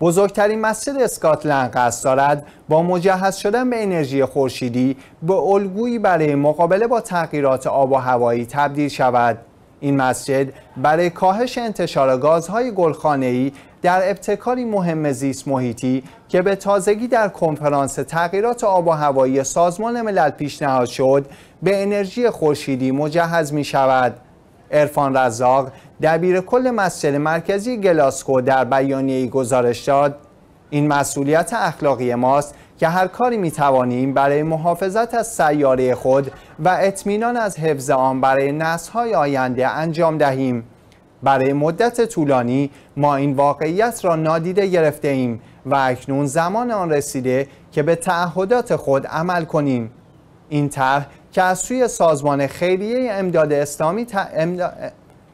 بزرگترین مسجد اسکاتلند قصد دارد با مجهز شدن به انرژی خورشیدی به الگویی برای مقابله با تغییرات آب و هوایی تبدیل شود این مسجد برای کاهش انتشار گازهای گلخانه‌ای در ابتکاری مهم زیست محیطی که به تازگی در کنفرانس تغییرات آب و هوایی سازمان ملل پیشنهاد شد به انرژی خورشیدی مجهز می شود. ارفان رزاق دبیر کل مسجد مرکزی گلاسکو در بیانیه گزارش داد این مسئولیت اخلاقی ماست که هر کاری می توانیم برای محافظت از سیاره خود و اطمینان از حفظ آن برای نسل‌های آینده انجام دهیم برای مدت طولانی ما این واقعیت را نادیده گرفته ایم و اکنون زمان آن رسیده که به تعهدات خود عمل کنیم این طرح که از سوی سازمان خیریه امداد اسلامی ت...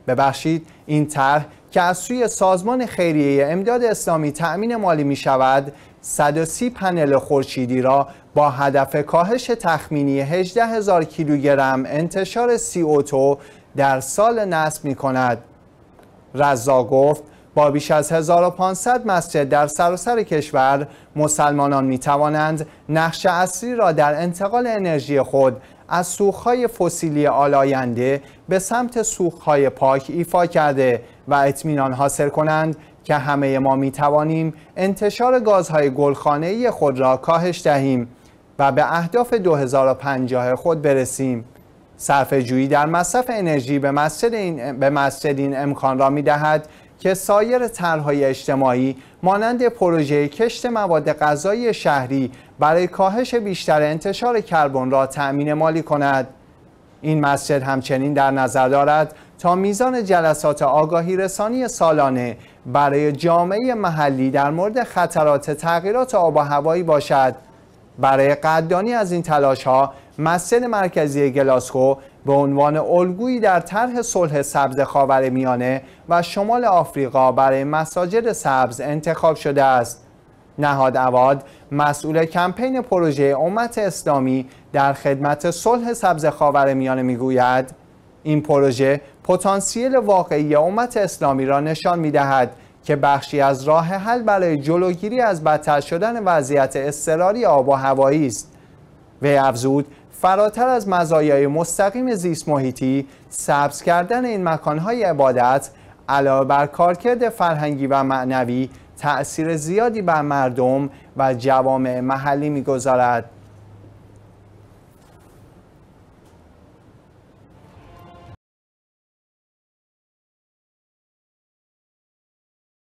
ببخشید این طرح که از سوی سازمان خیریه امداد اسلامی تأمین مالی می شود 130 پنل خورشیدی را با هدف کاهش تخمینی 18 هزار کیلوگرم انتشار سی اوتو در سال نصب می کند رزا گفت با بیش از 1500 مسجد در سراسر کشور مسلمانان می توانند نقش اصلی را در انتقال انرژی خود از سوخهای فسیلی آلاینده به سمت سوخهای پاک ایفا کرده و اطمینان حاصل کنند که همه ما می توانیم انتشار گازهای گلخانه‌ای خود را کاهش دهیم و به اهداف 2050 خود برسیم. صرف جویی در مصرف انرژی به مسجد این, به مسجد این امکان را می دهد که سایر طرحهای اجتماعی مانند پروژه کشت مواد غذایی شهری برای کاهش بیشتر انتشار کربن را تأمین مالی کند این مسجد همچنین در نظر دارد تا میزان جلسات آگاهی رسانی سالانه برای جامعه محلی در مورد خطرات تغییرات آب و هوایی باشد برای قدردانی از این تلاش ها مسجد مرکزی گلاسکو به عنوان الگویی در طرح صلح سبز میانه و شمال آفریقا برای مساجد سبز انتخاب شده است. نهاد عواد مسئول کمپین پروژه امت اسلامی در خدمت صلح سبز میانه میگوید این پروژه پتانسیل واقعی امت اسلامی را نشان میدهد که بخشی از راه حل برای جلوگیری از بدتر شدن وضعیت اضطراری آب و هوایی است وی افزود فراتر از مزایای مستقیم زیست محیطی سبز کردن این مکانهای عبادت علاوه بر کارکرد فرهنگی و معنوی تأثیر زیادی بر مردم و جوامع محلی میگذارد